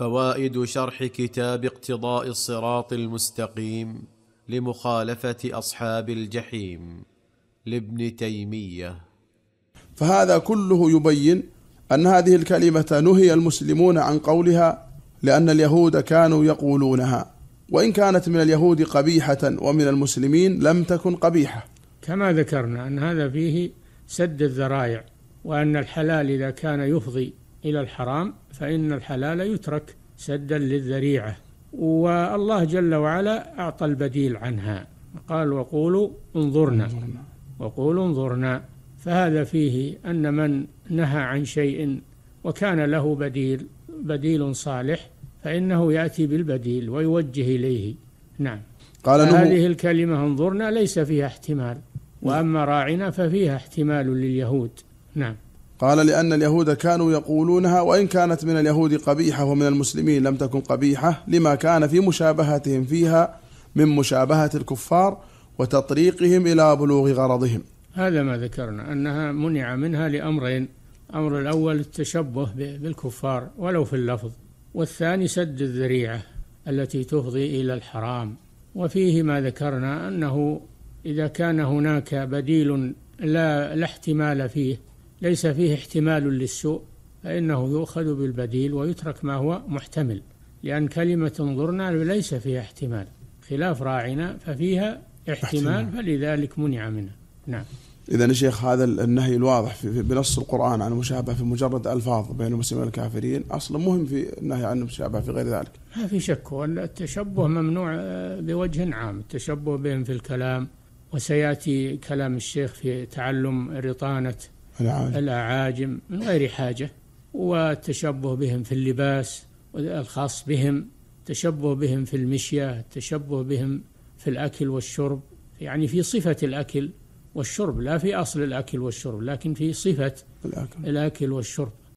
فوائد شرح كتاب اقتضاء الصراط المستقيم لمخالفه اصحاب الجحيم لابن تيميه فهذا كله يبين ان هذه الكلمه نهي المسلمون عن قولها لان اليهود كانوا يقولونها وان كانت من اليهود قبيحه ومن المسلمين لم تكن قبيحه كما ذكرنا ان هذا فيه سد الذرائع وان الحلال اذا كان يفضي إلى الحرام فإن الحلال يترك سدا للذريعة والله جل وعلا أعطى البديل عنها قال وقولوا انظرنا وقولوا انظرنا فهذا فيه أن من نهى عن شيء وكان له بديل بديل صالح فإنه يأتي بالبديل ويوجه إليه نعم قال هذه الكلمة انظرنا ليس فيها احتمال وأما راعنا ففيها احتمال لليهود نعم قال لأن اليهود كانوا يقولونها وإن كانت من اليهود قبيحة ومن المسلمين لم تكن قبيحة لما كان في مشابهتهم فيها من مشابهة الكفار وتطريقهم إلى بلوغ غرضهم هذا ما ذكرنا أنها منع منها لأمرين الأمر الأول التشبه بالكفار ولو في اللفظ والثاني سد الذريعة التي تفضي إلى الحرام وفيه ما ذكرنا أنه إذا كان هناك بديل لا, لا احتمال فيه ليس فيه احتمال للسوء فإنه يؤخذ بالبديل ويترك ما هو محتمل لأن كلمة انظرنا ليس فيها احتمال خلاف راعنا ففيها احتمال, احتمال. فلذلك منع منها نعم إذا يا شيخ هذا النهي الواضح في بنص القرآن عن المشابهة في مجرد ألفاظ بين المسلمين والكافرين أصلا مهم في النهي عن المشابهة في غير ذلك ما في شك التشبه ممنوع آه، بوجه عام التشبه بهم في الكلام وسيأتي كلام الشيخ في تعلم رطانة الأعاجم, الأعاجم من غير حاجة والتشبه بهم في اللباس الخاص بهم تشبه بهم في المشية تشبه بهم في الأكل والشرب يعني في صفة الأكل والشرب لا في أصل الأكل والشرب لكن في صفة الأكل, الأكل والشرب